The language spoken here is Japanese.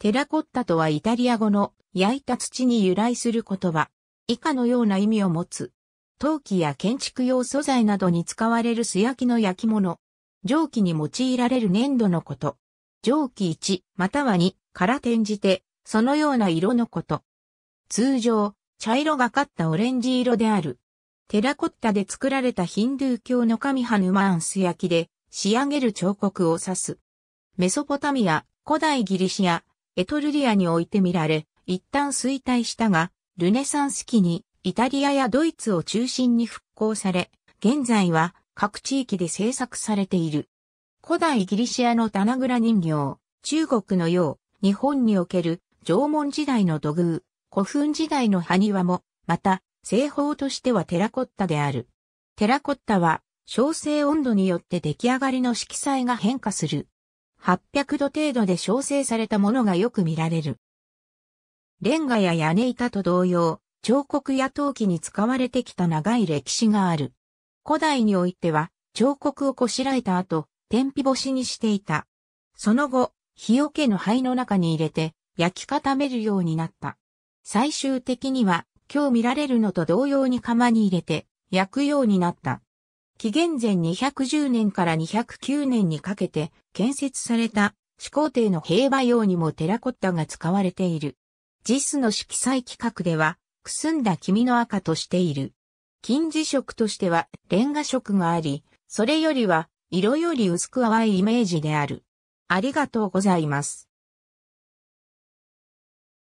テラコッタとはイタリア語の焼いた土に由来する言葉。以下のような意味を持つ。陶器や建築用素材などに使われる素焼きの焼き物。蒸気に用いられる粘土のこと。蒸気1または2から転じて、そのような色のこと。通常、茶色がかったオレンジ色である。テラコッタで作られたヒンドゥー教の神ハヌマーン素焼きで仕上げる彫刻を指す。メソポタミア、古代ギリシア、エトルリアにおいて見られ、一旦衰退したが、ルネサンス期にイタリアやドイツを中心に復興され、現在は各地域で制作されている。古代ギリシアの棚倉人形、中国のよう、日本における縄文時代の土偶、古墳時代の埴輪も、また、製法としてはテラコッタである。テラコッタは、焼成温度によって出来上がりの色彩が変化する。800度程度で焼成されたものがよく見られる。レンガや屋根板と同様、彫刻や陶器に使われてきた長い歴史がある。古代においては、彫刻をこしらえた後、天日干しにしていた。その後、日よけの灰の中に入れて、焼き固めるようになった。最終的には、今日見られるのと同様に釜に入れて、焼くようになった。紀元前210年から209年にかけて建設された始皇帝の兵馬用にもテラコッタが使われている。ジスの色彩規格では、くすんだ黄身の赤としている。金字色としてはレンガ色があり、それよりは色より薄く淡いイメージである。ありがとうございます。